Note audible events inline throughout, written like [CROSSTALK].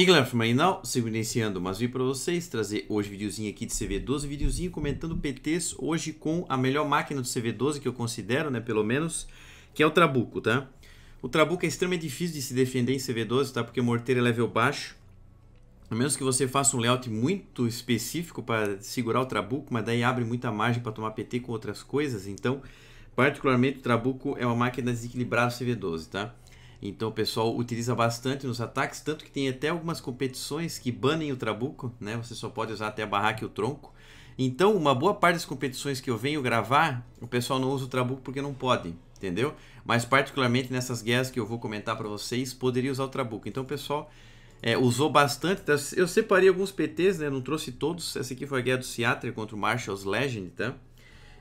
E galera, não, sigo iniciando, mas vim para vocês trazer hoje videozinho aqui de CV12, videozinho comentando PTs hoje com a melhor máquina do CV12 que eu considero, né, pelo menos, que é o Trabuco, tá? O Trabuco é extremamente difícil de se defender em CV12, tá? Porque o morteiro é level baixo, a menos que você faça um layout muito específico para segurar o Trabuco, mas daí abre muita margem para tomar PT com outras coisas, então, particularmente o Trabuco é uma máquina desequilibrada CV12, tá? Então o pessoal utiliza bastante nos ataques, tanto que tem até algumas competições que banem o trabuco, né? Você só pode usar até a barraca e o tronco. Então, uma boa parte das competições que eu venho gravar, o pessoal não usa o trabuco porque não pode, entendeu? Mas particularmente nessas guerras que eu vou comentar para vocês, poderia usar o trabuco. Então, o pessoal é, usou bastante. Tá? Eu separei alguns PTs, né? Não trouxe todos. Essa aqui foi a guerra do Seattle contra o Marshall's Legend, tá?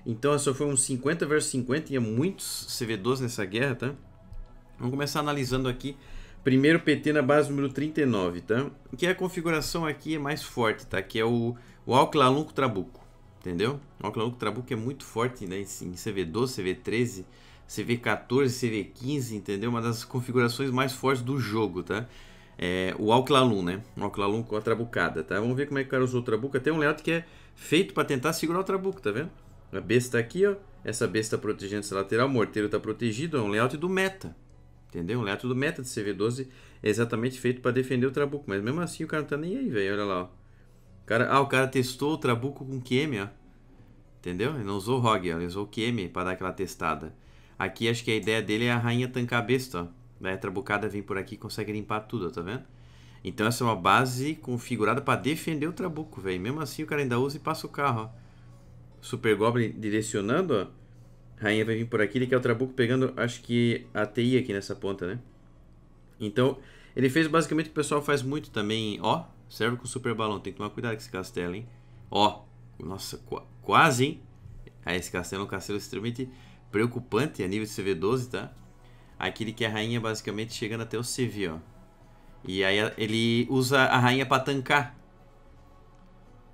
Então, essa foi uns 50 versus 50. Tinha muitos cv 2 nessa guerra, tá? Vamos começar analisando aqui primeiro PT na base número 39, tá? Que é a configuração aqui é mais forte, tá? Que é o, o Alclalunco Trabuco, entendeu? O Alclalunco Trabuco é muito forte né? em CV12, CV13, CV14, CV15, entendeu? Uma das configurações mais fortes do jogo, tá? É, o Alclalun, né? O Alclalun com a trabucada, tá? Vamos ver como é que o cara usou o trabuco. Tem um layout que é feito para tentar segurar o trabuco, tá vendo? A besta tá aqui, ó. Essa besta tá protegendo essa lateral, o morteiro tá protegido. É um layout do meta, Entendeu? O método meta de CV12 é exatamente feito para defender o Trabuco. Mas mesmo assim o cara não tá nem aí, velho. Olha lá, ó. O cara, ah, o cara testou o Trabuco com QM, ó. Entendeu? Ele não usou ROG, ó. ele usou QM para dar aquela testada. Aqui acho que a ideia dele é a rainha tancar a besta, ó. Daí a trabucada vem por aqui e consegue limpar tudo, ó, tá vendo? Então essa é uma base configurada para defender o Trabuco, velho. Mesmo assim o cara ainda usa e passa o carro, ó. Super Goblin direcionando, ó. Rainha vai vir por aqui, ele quer o Trabuco pegando, acho que a TI aqui nessa ponta, né? Então, ele fez basicamente o que o pessoal faz muito também, ó, serve com super balão, tem que tomar cuidado com esse castelo, hein? Ó, nossa, qu quase, hein? Aí ah, esse castelo é um castelo extremamente preocupante a nível de CV12, tá? Aquele que a rainha basicamente chegando até o CV, ó. E aí ele usa a rainha pra tancar.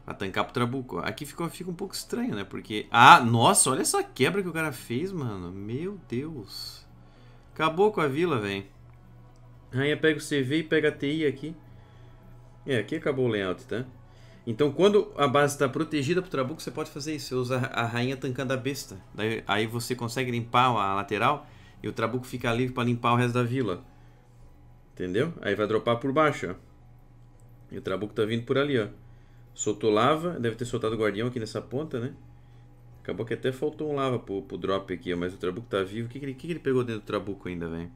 A tancar pro Trabuco. Aqui fica, fica um pouco estranho, né? Porque... Ah, nossa, olha essa quebra que o cara fez, mano. Meu Deus. Acabou com a vila, velho. Rainha pega o CV e pega a TI aqui. É, aqui acabou o layout, tá? Então, quando a base está protegida pro Trabuco, você pode fazer isso. Você usa a rainha tancando a besta. Daí, aí você consegue limpar a lateral e o Trabuco fica livre para limpar o resto da vila. Entendeu? Aí vai dropar por baixo, ó. E o Trabuco tá vindo por ali, ó. Soltou lava, deve ter soltado o guardião aqui nessa ponta, né? Acabou que até faltou um lava pro, pro drop aqui, mas o Trabuco tá vivo. O que, que, ele, que, que ele pegou dentro do Trabuco ainda, velho?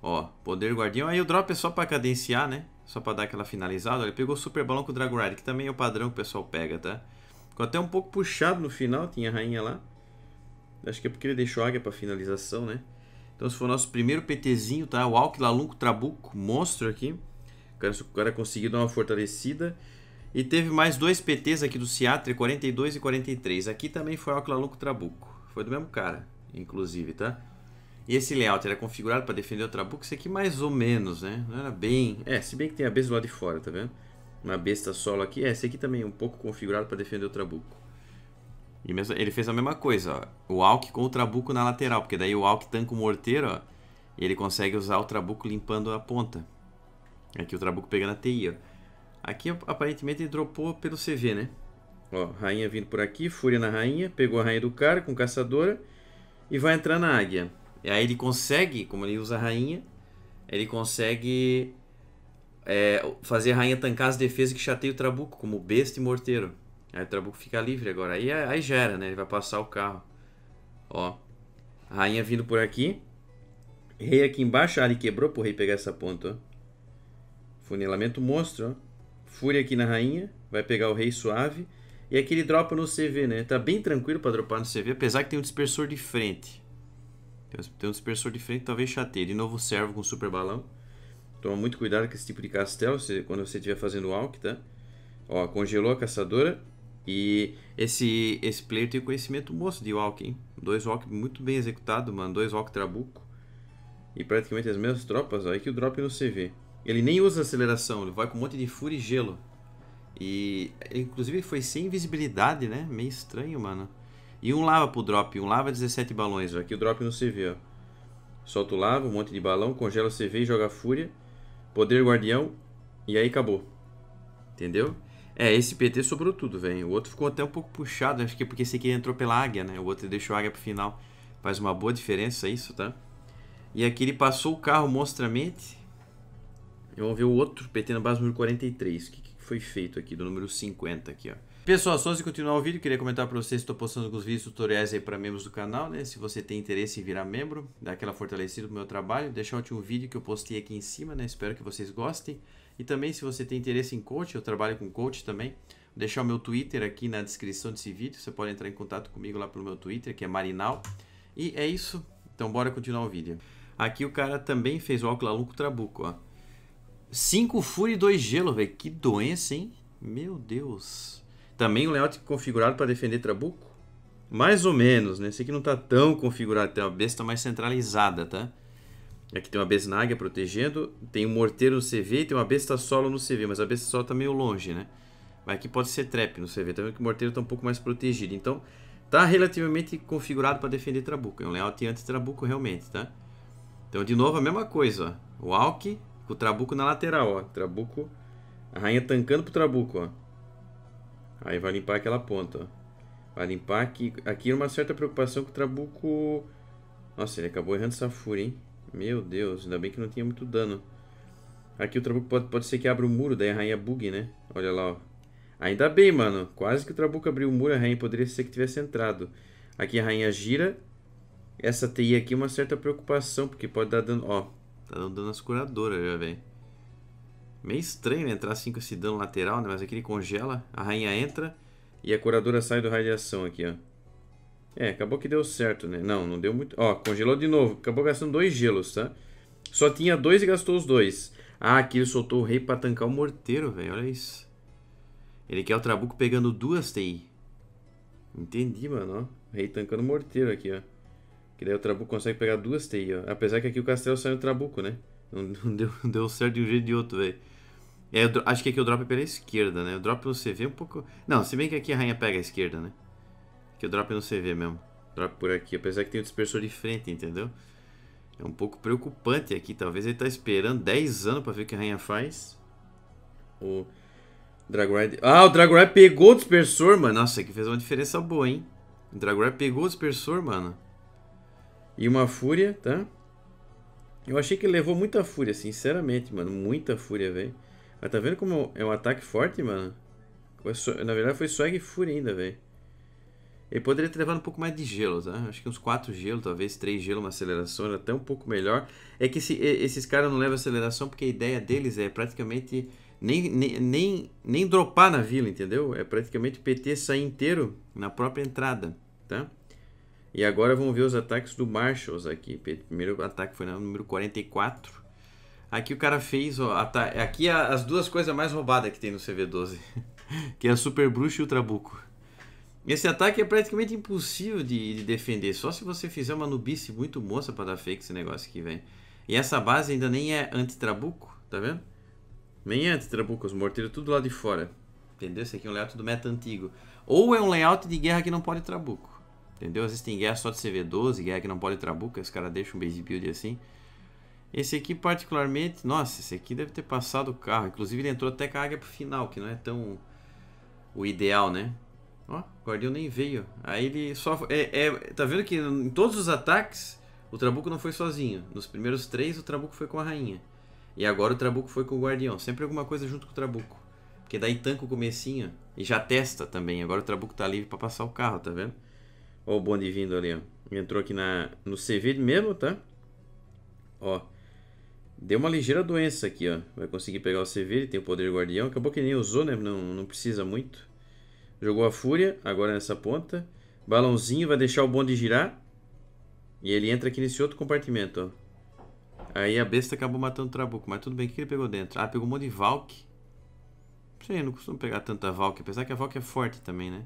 Ó, poder guardião. Aí o drop é só pra cadenciar, né? Só pra dar aquela finalizada. ele pegou super balão com o Rider, que também é o padrão que o pessoal pega, tá? Ficou até um pouco puxado no final, tinha a rainha lá. Acho que é porque ele deixou a águia pra finalização, né? Então esse foi o nosso primeiro PTzinho, tá? O Alck, Lalunco, Trabuco, monstro aqui. O cara, o cara conseguiu dar uma fortalecida. E teve mais dois PTs aqui do Seattle, 42 e 43. Aqui também foi o Louco Trabuco. Foi do mesmo cara, inclusive, tá? E esse layout era é configurado para defender o Trabuco. Isso aqui mais ou menos, né? Não era bem... É, se bem que tem a besta lá de fora, tá vendo? Uma besta solo aqui. É, esse aqui também é um pouco configurado para defender o Trabuco. E mesmo, ele fez a mesma coisa, ó. O Alck com o Trabuco na lateral. Porque daí o Alck tanca o morteiro, ó. E ele consegue usar o Trabuco limpando a ponta. Aqui o Trabuco pegando a TI, ó. Aqui aparentemente ele dropou pelo CV, né? Ó, rainha vindo por aqui, fúria na rainha, pegou a rainha do cara com caçadora e vai entrar na águia. E aí ele consegue, como ele usa a rainha, ele consegue é, fazer a rainha tancar as defesas que chateia o Trabuco, como besta e morteiro. Aí o Trabuco fica livre agora. Aí, aí né? Ele vai passar o carro. Ó, rainha vindo por aqui. Rei aqui embaixo, ali ah, quebrou pro rei pegar essa ponta, ó. Funilamento monstro, ó. Fúria aqui na rainha, vai pegar o rei suave. E aqui ele dropa no CV, né? Tá bem tranquilo pra dropar no CV, apesar que tem um dispersor de frente. Tem um dispersor de frente, talvez chateie. De novo, servo com super balão. Toma muito cuidado com esse tipo de castelo quando você estiver fazendo walk, tá? Ó, congelou a caçadora. E esse, esse player tem conhecimento moço de walk, hein? Dois walk muito bem executado, mano. Dois walk trabuco. E praticamente as mesmas tropas, ó. que o drop no CV. Ele nem usa aceleração, ele vai com um monte de fúria e gelo. E inclusive foi sem visibilidade, né? Meio estranho, mano. E um lava pro drop, um lava 17 balões, aqui o drop não se vê, ó. Solta o lava, um monte de balão, congela o CV e joga fúria. Poder guardião, e aí acabou. Entendeu? É, esse PT sobrou tudo, velho. O outro ficou até um pouco puxado, acho que é porque esse aqui entrou pela águia, né? O outro deixou a águia pro final. Faz uma boa diferença isso, tá? E aqui ele passou o carro monstramente, Vamos ver o outro PT na base número 43. O que, que foi feito aqui, do número 50 aqui, ó. Pessoal, só antes de continuar o vídeo, queria comentar para vocês, estou postando alguns vídeos tutoriais aí para membros do canal, né? Se você tem interesse em virar membro, dá aquela fortalecida pro meu trabalho, deixar o último vídeo que eu postei aqui em cima, né? Espero que vocês gostem. E também, se você tem interesse em coach, eu trabalho com coach também, Vou deixar o meu Twitter aqui na descrição desse vídeo, você pode entrar em contato comigo lá pelo meu Twitter, que é marinal. E é isso, então bora continuar o vídeo. Aqui o cara também fez o álcool lá Trabuco, ó. 5 e 2 Gelo, velho. Que doença, hein? Meu Deus. Também um layout configurado para defender Trabuco? Mais ou menos, né? Esse aqui não tá tão configurado, tem uma besta mais centralizada, tá? Aqui é tem uma besnaga protegendo, tem um morteiro no CV e tem uma besta solo no CV, mas a besta solo tá meio longe, né? Mas aqui pode ser trap no CV, também tá que o morteiro tá um pouco mais protegido. Então, tá relativamente configurado para defender Trabuco. É um layout anti-Trabuco realmente, tá? Então, de novo, a mesma coisa, ó. Walk, com o Trabuco na lateral, ó. Trabuco. A rainha tancando pro Trabuco, ó. Aí vai limpar aquela ponta, ó. Vai limpar aqui. Aqui uma certa preocupação com o Trabuco. Nossa, ele acabou errando essa fúria, hein? Meu Deus, ainda bem que não tinha muito dano. Aqui o Trabuco pode, pode ser que abra o muro, daí a rainha bugue, né? Olha lá, ó. Ainda bem, mano. Quase que o Trabuco abriu o muro, a rainha poderia ser que tivesse entrado. Aqui a rainha gira. Essa TI aqui é uma certa preocupação, porque pode dar dano... Ó, Tá dando dano nas curadoras já, velho. Meio estranho entrar assim com esse dano lateral, né? Mas aqui ele congela, a rainha entra e a curadora sai do radiação aqui, ó. É, acabou que deu certo, né? Não, não deu muito... Ó, congelou de novo. Acabou gastando dois gelos, tá? Só tinha dois e gastou os dois. Ah, aqui ele soltou o rei pra tancar o morteiro, velho. Olha isso. Ele quer o Trabuco pegando duas TI. Entendi, mano, ó. O rei tancando o morteiro aqui, ó. Que daí o Trabuco consegue pegar duas teias. Apesar que aqui o Castelo saiu o Trabuco, né? Não, [LAUGHS] deu, deu certo de um jeito de outro, velho. É, acho que aqui o drop é pela esquerda, né? O drop no CV é um pouco... Não, se bem que aqui a rainha pega a esquerda, né? Que o drop é no CV mesmo. Drop por aqui. Apesar que tem o dispersor de frente, entendeu? É um pouco preocupante aqui. Talvez ele tá esperando 10 anos pra ver o que a rainha faz. O... Dragoride... Ah, o Dragoride pegou o dispersor, mano. Nossa, aqui fez uma diferença boa, hein? O Dragoride pegou o dispersor, mano e uma fúria, tá? Eu achei que levou muita fúria, sinceramente, mano. Muita fúria, velho. Mas tá vendo como é um ataque forte, mano? Na verdade foi Swag e Fúria ainda, velho. Ele poderia ter levado um pouco mais de gelo, tá? Acho que uns 4 gelo, talvez 3 gelo, uma aceleração, era até um pouco melhor. É que esse, esses caras não levam aceleração porque a ideia deles é praticamente nem, nem, nem, nem dropar na vila, entendeu? É praticamente o PT sair inteiro na própria entrada, tá? E agora vamos ver os ataques do Marshalls aqui. O primeiro ataque foi no número 44. Aqui o cara fez, ó, aqui é as duas coisas mais roubadas que tem no CV12. [LAUGHS] que é a Super Bruxa e o Trabuco. Esse ataque é praticamente impossível de, de defender, só se você fizer uma nubice muito moça para dar fake esse negócio aqui, velho. E essa base ainda nem é anti-trabuco, tá vendo? Nem é anti-trabuco, os morteiros tudo lá de fora. Entendeu? Esse aqui é um layout do meta antigo. Ou é um layout de guerra que não pode trabuco. Entendeu? Às vezes tem guerra só de CV12, guerra que não pode trabuca, os caras deixam um base build assim. Esse aqui particularmente, nossa, esse aqui deve ter passado o carro. Inclusive ele entrou até com a águia pro final, que não é tão o ideal, né? Ó, o guardião nem veio. Aí ele só... É, é, tá vendo que em todos os ataques, o Trabuco não foi sozinho. Nos primeiros três, o Trabuco foi com a rainha. E agora o Trabuco foi com o guardião. Sempre alguma coisa junto com o Trabuco. Porque daí tanca o comecinho e já testa também. Agora o Trabuco tá livre pra passar o carro, tá vendo? Olha o bonde vindo ali, ó. Entrou aqui na, no CV mesmo, tá? Ó. Deu uma ligeira doença aqui, ó. Vai conseguir pegar o CV, ele tem o poder guardião. Acabou que ele nem usou, né? Não, não precisa muito. Jogou a fúria, agora nessa ponta. Balãozinho, vai deixar o bonde girar. E ele entra aqui nesse outro compartimento, ó. Aí a besta acabou matando o Trabuco, mas tudo bem, o que ele pegou dentro? Ah, pegou um monte de Valk. Não sei, eu não costumo pegar tanta Valk, apesar que a Valk é forte também, né?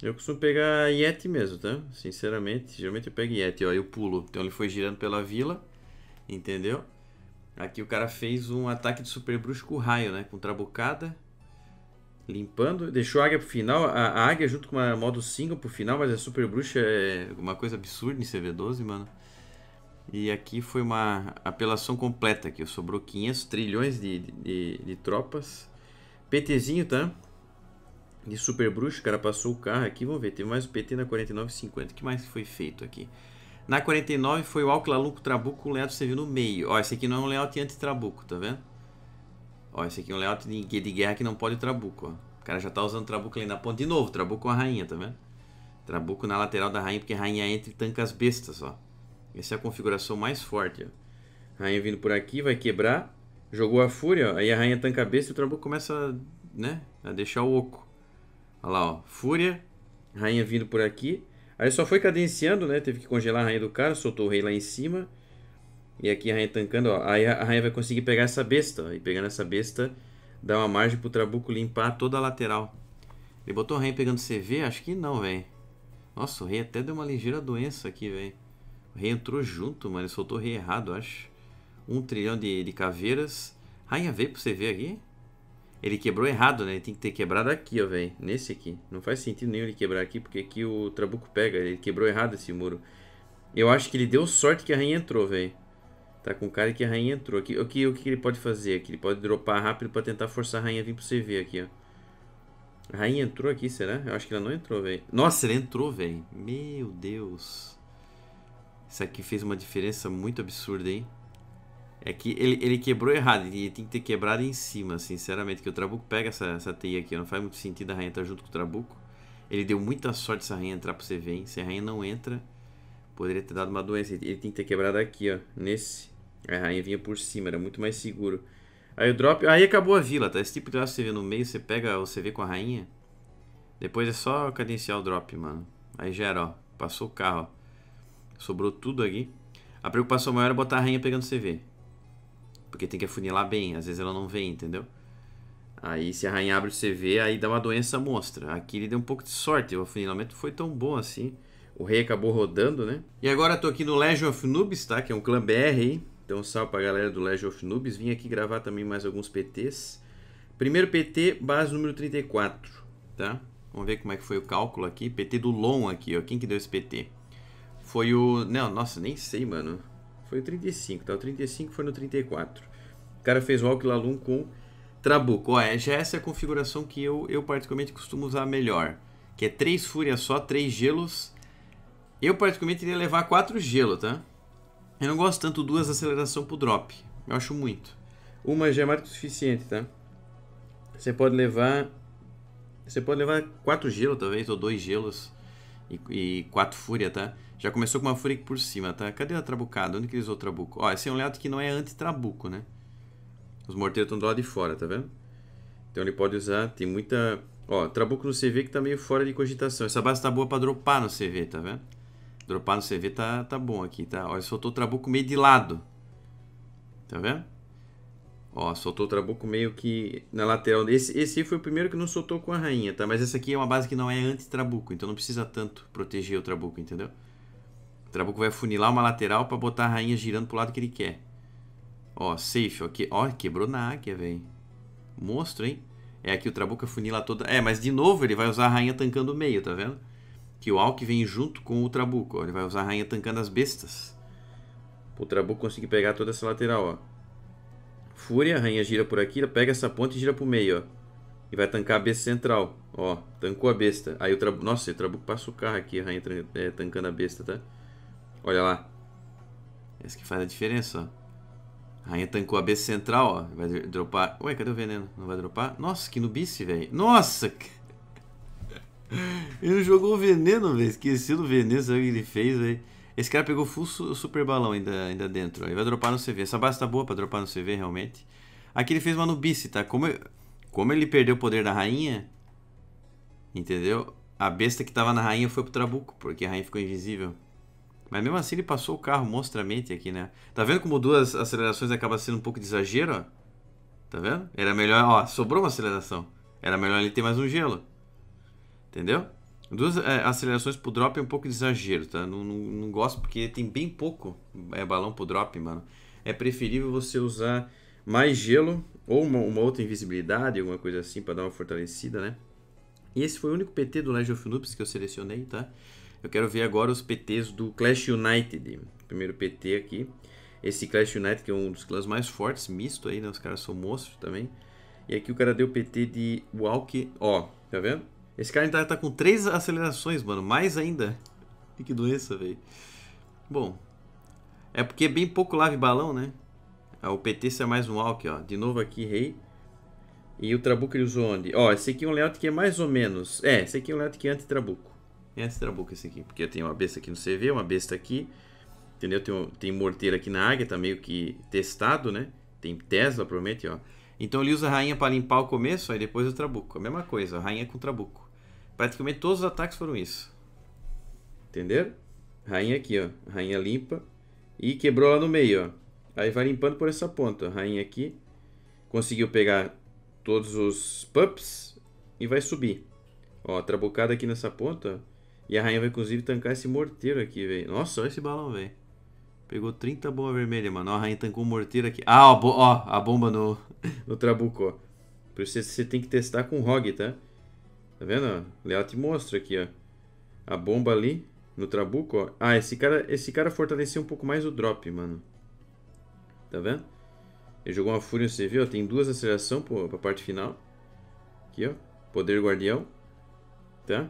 Eu costumo pegar Yeti mesmo, tá? Sinceramente, geralmente eu pego Yeti, ó, eu pulo. Então ele foi girando pela vila, entendeu? Aqui o cara fez um ataque de super bruxo com raio, né? Com trabucada. Limpando. Deixou a águia pro final. A, a águia junto com uma modo single pro final, mas a é super bruxa é uma coisa absurda em CV12, mano. E aqui foi uma apelação completa aqui. Sobrou 500 trilhões de, de, de, de tropas. PTzinho, tá? de super bruxo, cara, passou o carro aqui, vamos ver, teve mais o PT na 49,50, que mais foi feito aqui? Na 49 foi o Alclalu com Trabuco com o layout serviu no meio, ó, esse aqui não é um layout anti-Trabuco, tá vendo? Ó, esse aqui é um layout de, de guerra que não pode Trabuco, ó, o cara já tá usando Trabuco ali na ponta, de novo, Trabuco com a rainha, tá vendo? Trabuco na lateral da rainha, porque a rainha entra e tanca as bestas, ó, essa é a configuração mais forte, ó. Rainha vindo por aqui, vai quebrar, jogou a fúria, ó, aí a rainha tanca a besta e o Trabuco começa, né, a deixar o oco. Olha lá, ó. Fúria. Rainha vindo por aqui. Aí só foi cadenciando, né? Teve que congelar a rainha do cara. Soltou o rei lá em cima. E aqui a rainha tancando, ó. Aí a rainha vai conseguir pegar essa besta. Ó. E pegando essa besta, dá uma margem pro Trabuco limpar toda a lateral. Ele botou a rainha pegando CV? Acho que não, velho. Nossa, o rei até deu uma ligeira doença aqui, velho. O rei entrou junto, mano. Ele soltou o rei errado, acho. Um trilhão de, de caveiras. Rainha veio pro CV aqui? Ele quebrou errado, né? Ele tem que ter quebrado aqui, ó, velho. Nesse aqui. Não faz sentido nenhum ele quebrar aqui, porque aqui o Trabuco pega. Ele quebrou errado esse muro. Eu acho que ele deu sorte que a rainha entrou, velho. Tá com cara que a rainha entrou aqui. O que, o que ele pode fazer aqui? Ele pode dropar rápido pra tentar forçar a rainha a vir pro CV aqui, ó. A rainha entrou aqui, será? Eu acho que ela não entrou, velho. Nossa, ele entrou, velho. Meu Deus. Isso aqui fez uma diferença muito absurda, hein? É que ele, ele quebrou errado, ele tem que ter quebrado em cima, sinceramente. Que o Trabuco pega essa, essa teia aqui, não faz muito sentido a rainha estar tá junto com o Trabuco. Ele deu muita sorte essa rainha entrar pro ver Se a rainha não entra, poderia ter dado uma doença. Ele, ele tem que ter quebrado aqui, ó. Nesse. A rainha vinha por cima, era muito mais seguro. Aí o drop. Aí acabou a vila, tá? Esse tipo de você CV no meio, você pega o CV com a rainha. Depois é só cadenciar o drop, mano. Aí gera, ó. Passou o carro, ó. Sobrou tudo aqui. A preocupação maior é botar a rainha pegando CV. Porque tem que afunilar bem, às vezes ela não vem, entendeu? Aí se arranhar abre o CV, aí dá uma doença monstra. Aqui ele deu um pouco de sorte, o afunilamento foi tão bom assim. O rei acabou rodando, né? E agora tô aqui no Legion of Noobs, tá? Que é um clã BR aí. Então salve pra galera do Legion of Noobs. Vim aqui gravar também mais alguns PTs. Primeiro PT, base número 34, tá? Vamos ver como é que foi o cálculo aqui. PT do Lon aqui, ó. Quem que deu esse PT? Foi o... Não, nossa, nem sei, mano. Foi o 35, tá? O 35 foi no 34 cara fez o Alquilalum com Trabuco. Ó, é, já essa é a configuração que eu, eu particularmente costumo usar melhor. Que é 3 fúrias só, 3 gelos. Eu particularmente iria levar 4 gelo, tá? Eu não gosto tanto duas aceleração pro drop. Eu acho muito. Uma já é mais que o suficiente, tá? Você pode levar... Você pode levar 4 gelo, talvez, ou 2 gelos. E 4 fúria, tá? Já começou com uma fúria aqui por cima, tá? Cadê a trabucada? Onde que eles usou o trabuco? Ó, esse é um leato que não é anti-trabuco, né? Os morteiros estão do lado de fora, tá vendo? Então ele pode usar, tem muita... Ó, Trabuco no CV que tá meio fora de cogitação. Essa base tá boa pra dropar no CV, tá vendo? Dropar no CV tá, tá bom aqui, tá? Ó, soltou o Trabuco meio de lado. Tá vendo? Ó, soltou o Trabuco meio que na lateral. Esse, esse foi o primeiro que não soltou com a rainha, tá? Mas essa aqui é uma base que não é anti-Trabuco, então não precisa tanto proteger o Trabuco, entendeu? O Trabuco vai funilar uma lateral pra botar a rainha girando pro lado que ele quer. Ó, safe, ó. Que, ó, quebrou na águia, velho. Monstro, hein? É aqui o Trabuca funila toda. É, mas de novo ele vai usar a rainha tancando o meio, tá vendo? Que o Alck vem junto com o Trabuco, ó. Ele vai usar a rainha tancando as bestas. O Trabuco conseguir pegar toda essa lateral, ó. Fúria, a rainha gira por aqui, pega essa ponte e gira pro meio, ó. E vai tancar a besta central. Ó, tancou a besta. Aí o Trabuco... Nossa, o Trabuco passa o carro aqui, a rainha é, tancando a besta, tá? Olha lá. Essa que faz a diferença, ó. Rainha tancou a B central, ó. Vai dropar. Ué, cadê o veneno? Não vai dropar? Nossa, que nubice, velho. Nossa! [LAUGHS] ele jogou o veneno, velho. Esqueci do veneno, sabe o que ele fez, velho. Esse cara pegou full super balão ainda, ainda dentro. Ele vai dropar no CV. Essa base tá boa pra dropar no CV, realmente. Aqui ele fez uma nubice, tá? Como, eu... como ele perdeu o poder da rainha, entendeu? A besta que tava na rainha foi pro Trabuco, porque a rainha ficou invisível. Mas mesmo assim ele passou o carro monstramente aqui, né? Tá vendo como duas acelerações acaba sendo um pouco de exagero? Ó? Tá vendo? Era melhor, ó, sobrou uma aceleração. Era melhor ele ter mais um gelo. Entendeu? Duas é, acelerações pro drop é um pouco de exagero, tá? Não, não, não gosto porque tem bem pouco é, balão pro drop, mano. É preferível você usar mais gelo ou uma, uma outra invisibilidade, alguma coisa assim, para dar uma fortalecida, né? E esse foi o único PT do Legend of Noobs que eu selecionei, tá? Eu quero ver agora os PTs do Clash United. Primeiro PT aqui. Esse Clash United, que é um dos clãs mais fortes, misto aí, né? Os caras são monstros também. E aqui o cara deu PT de Walk. Ó, tá vendo? Esse cara ainda tá, tá com três acelerações, mano. Mais ainda. Que doença, velho. Bom. É porque é bem pouco lave balão, né? É, o PT é mais um walk, ó. De novo aqui, rei. E o Trabuco ele usou onde? Ó, esse aqui é um layout que é mais ou menos... É, esse aqui é um layout que é anti-Trabuco. É, esse trabuco esse aqui. Porque eu tenho uma besta aqui no CV, uma besta aqui. Entendeu? Tem, tem morteiro aqui na águia, tá meio que testado, né? Tem Tesla, promete, ó. Então ele usa a rainha para limpar o começo, aí depois o trabuco. A mesma coisa, a rainha com trabuco. Praticamente todos os ataques foram isso. Entenderam? Rainha aqui, ó. Rainha limpa. E quebrou lá no meio, ó. Aí vai limpando por essa ponta. Rainha aqui. Conseguiu pegar todos os pups e vai subir. Ó, trabucada aqui nessa ponta, ó. E a rainha vai inclusive tancar esse morteiro aqui, velho. Nossa, olha esse balão, velho. Pegou 30 bombas vermelhas, mano. Ó, a rainha tancou o um morteiro aqui. Ah, ó, ó, a bomba no, [LAUGHS] no trabuco, ó. Por isso você tem que testar com o Rog, tá? Tá vendo? Ela te mostra aqui, ó. A bomba ali no trabuco, ó. Ah, esse cara, esse cara fortaleceu um pouco mais o drop, mano. Tá vendo? Ele jogou uma fúria, você viu? Tem duas aceleração pra parte final. Aqui, ó. Poder guardião. Tá?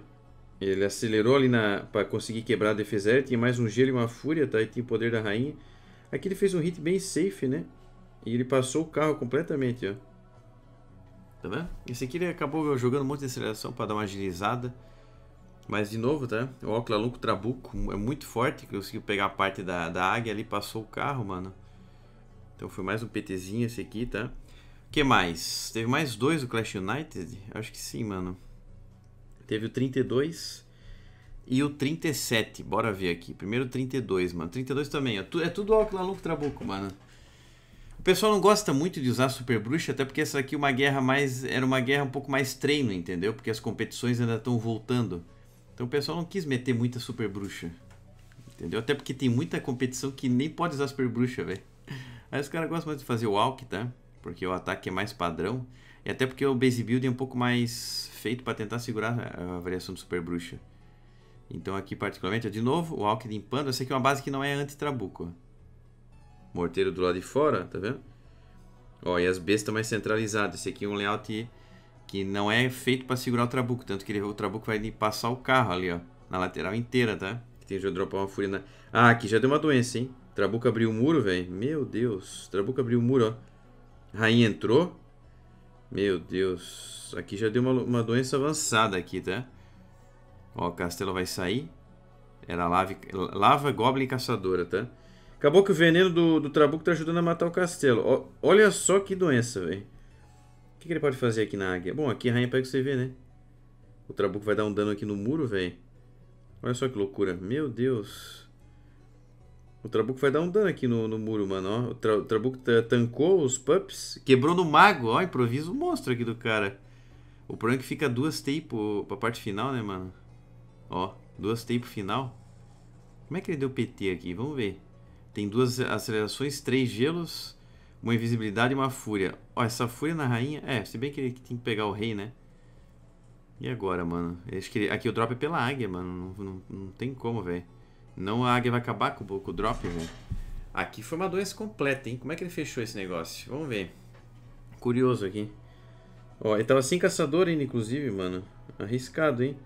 Ele acelerou ali na para conseguir quebrar a defesa aérea. Tinha mais um gelo e uma fúria, tá? E tinha o poder da rainha. Aqui ele fez um hit bem safe, né? E ele passou o carro completamente, ó. Tá vendo? Esse aqui ele acabou jogando um monte de aceleração para dar uma agilizada. Mas de novo, tá? O Oclalunco Trabuco é muito forte. Conseguiu pegar a parte da, da águia ali, passou o carro, mano. Então foi mais um PTzinho esse aqui, tá? O que mais? Teve mais dois do Clash United? Acho que sim, mano. Teve o 32 e o 37. Bora ver aqui. Primeiro 32, mano. 32 também, É tudo óculos maluco trabuco, mano. O pessoal não gosta muito de usar Super Bruxa, até porque essa aqui é uma guerra mais era uma guerra um pouco mais treino, entendeu? Porque as competições ainda estão voltando. Então o pessoal não quis meter muita Super Bruxa. Entendeu? Até porque tem muita competição que nem pode usar Super Bruxa, velho. Aí os caras gostam mais de fazer o Walk, tá? Porque o ataque é mais padrão. E é até porque o base build é um pouco mais feito para tentar segurar a variação do super bruxa. Então aqui particularmente, de novo, o Alck limpando. Essa aqui é uma base que não é anti-trabuco. Morteiro do lado de fora, tá vendo? Ó, e as bestas mais centralizadas. Esse aqui é um layout que não é feito para segurar o trabuco. Tanto que ele, o trabuco vai passar o carro ali, ó. Na lateral inteira, tá? Tem que dropar uma fúria na... Ah, aqui já deu uma doença, hein? Trabuco abriu o muro, velho. Meu Deus. Trabuco abriu o muro, ó. Rainha entrou. Meu Deus. Aqui já deu uma, uma doença avançada aqui, tá? Ó, castelo vai sair. Era lava, lava Goblin Caçadora, tá? Acabou que o veneno do, do Trabuco tá ajudando a matar o castelo. Ó, olha só que doença, velho. O que, que, ele pode fazer aqui na águia? Bom, aqui a rainha pega o CV, né? O Trabuco vai dar um dano aqui no muro, velho. Olha só que loucura. Meu Deus. O Trabuco vai dar um dano aqui no, no muro, mano. Ó. O, tra o Trabuco tancou os pups. Quebrou no mago. Ó, improviso monstro aqui do cara. O problema é que fica duas tape pra parte final, né, mano? Ó, duas tape final. Como é que ele deu PT aqui? Vamos ver. Tem duas acelerações, três gelos, uma invisibilidade e uma fúria. Ó, essa fúria na rainha... É, se bem que ele tem que pegar o rei, né? E agora, mano? Acho que ele... Aqui o drop é pela águia, mano. Não, não, não tem como, velho. Não a águia vai acabar com, com o drop, velho. Aqui foi uma doença completa, hein? Como é que ele fechou esse negócio? Vamos ver. Curioso aqui. Ó, ele tava sem caçador ainda, inclusive, mano. Arriscado, hein?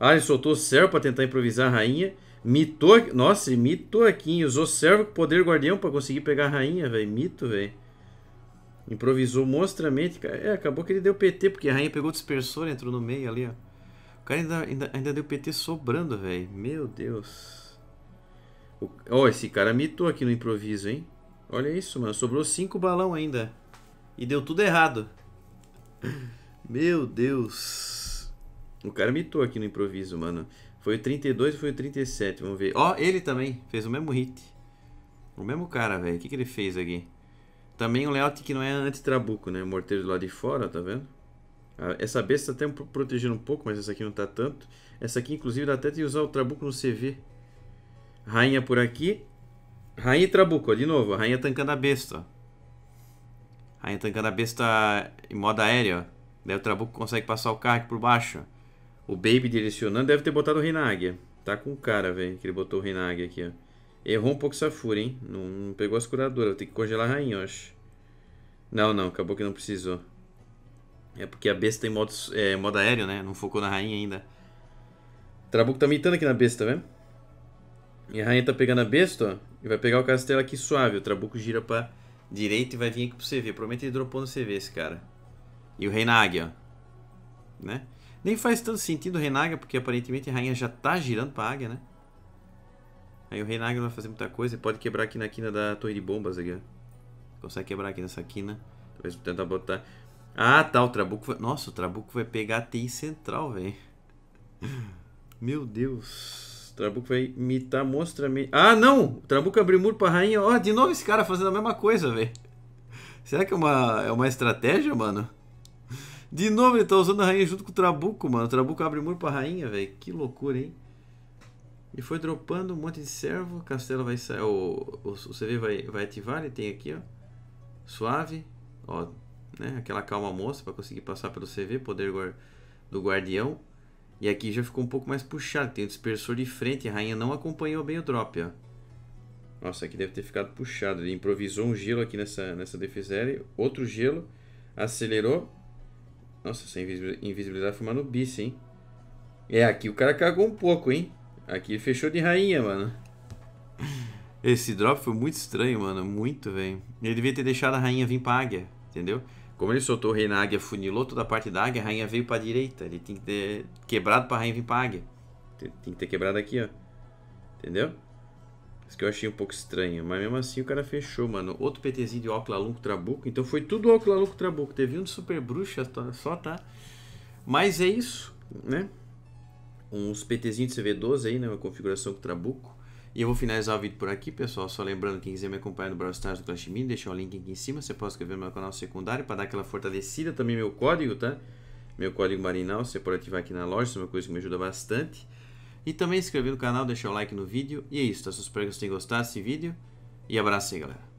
Ah, ele soltou o servo pra tentar improvisar a rainha. Mitou. Nossa, ele mitou aqui, Usou servo com poder guardião pra conseguir pegar a rainha, velho. Mito, velho. Improvisou monstramente. É, acabou que ele deu PT, porque a rainha pegou o dispersor, entrou no meio ali, ó. O cara ainda, ainda, ainda deu PT sobrando, velho. Meu Deus. Ó, oh, esse cara mitou aqui no improviso, hein? Olha isso, mano. Sobrou cinco balão ainda. E deu tudo errado. [LAUGHS] Meu Deus. O cara mitou aqui no improviso, mano. Foi o 32 e foi o 37. Vamos ver. Ó, oh, ele também. Fez o mesmo hit. O mesmo cara, velho. O que, que ele fez aqui? Também um layout que não é anti-trabuco, né? Morteiro do lado de fora, tá vendo? Ah, essa besta tá até protegendo um pouco, mas essa aqui não tá tanto. Essa aqui, inclusive, dá até de usar o trabuco no CV. Rainha por aqui. Rainha e Trabuco, de novo. Rainha tancando a besta. Rainha tancando a besta em modo aéreo. Daí o Trabuco consegue passar o carro por baixo. O Baby direcionando. Deve ter botado o rei na águia. Tá com cara, velho, que ele botou o rei na águia aqui, ó. Errou um pouco essa fura, hein? Não, não pegou as curadoras. Vou ter que congelar a rainha, eu acho. Não, não. Acabou que não precisou. É porque a besta em modo, é, modo aéreo, né? Não focou na rainha ainda. Trabuco tá mitando aqui na besta, velho a rainha tá pegando a besta, ó. E vai pegar o castelo aqui suave. O Trabuco gira pra direita e vai vir aqui pro CV. Provavelmente ele dropou no CV esse cara. E o rei na águia, ó. Né? Nem faz tanto sentido o rei na águia, porque aparentemente a rainha já tá girando pra águia, né? Aí o rei na águia não vai fazer muita coisa. Ele pode quebrar aqui na quina da torre de bombas aqui, ó. Consegue quebrar aqui nessa quina. Talvez tentar botar... Ah, tá. O Trabuco vai... Nossa, o Trabuco vai pegar a TI central, velho. [LAUGHS] Meu Deus. O Trabuco vai imitar, mostra-me. Ah, não! O Trabuco abriu muro pra rainha. Ó, oh, de novo esse cara fazendo a mesma coisa, velho. Será que é uma, é uma estratégia, mano? De novo ele tá usando a rainha junto com o Trabuco, mano. O Trabuco abre muro pra rainha, velho. Que loucura, hein? E foi dropando um monte de servo. Castelo vai sair. O, o, o CV vai, vai ativar. Ele tem aqui, ó. Suave. Ó, né? Aquela calma moça pra conseguir passar pelo CV. Poder do guardião. E aqui já ficou um pouco mais puxado. Tem o dispersor de frente. A rainha não acompanhou bem o drop, ó. Nossa, aqui deve ter ficado puxado. Ele improvisou um gelo aqui nessa, nessa defesa aérea. Outro gelo. Acelerou. Nossa, essa invisibilidade foi uma nobice, hein? É, aqui o cara cagou um pouco, hein? Aqui fechou de rainha, mano. Esse drop foi muito estranho, mano. Muito, velho. Ele devia ter deixado a rainha vir pra águia, entendeu? Como ele soltou o rei na águia, funilou toda a parte da águia, a rainha veio para a direita. Ele tem que ter quebrado para rainha vir para águia. Tem, tem que ter quebrado aqui, ó. Entendeu? Isso que eu achei um pouco estranho. Mas mesmo assim o cara fechou, mano. Outro PTzinho de óculos Oclalunco Trabuco. Então foi tudo óculos Oclalunco Trabuco. Teve um de Super Bruxa só, tá? Mas é isso, né? Uns PTzinhos de CV12 aí, né? Uma configuração com Trabuco. E eu vou finalizar o vídeo por aqui, pessoal. Só lembrando, quem quiser me acompanhar no Brawl Stars do Clash Mini, deixa o link aqui em cima. Você pode inscrever no meu canal secundário para dar aquela fortalecida. Também meu código, tá? Meu código marinal, você pode ativar aqui na loja. Isso é uma coisa que me ajuda bastante. E também se inscrever no canal, deixar o like no vídeo. E é isso, tá? Só espero que vocês tenham gostado desse vídeo. E abraço aí, galera.